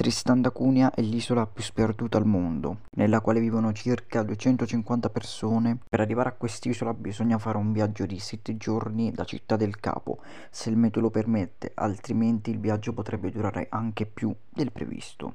Tristan da Cunha è l'isola più sperduta al mondo, nella quale vivono circa 250 persone. Per arrivare a quest'isola bisogna fare un viaggio di 7 giorni da Città del Capo, se il meteo lo permette, altrimenti il viaggio potrebbe durare anche più del previsto.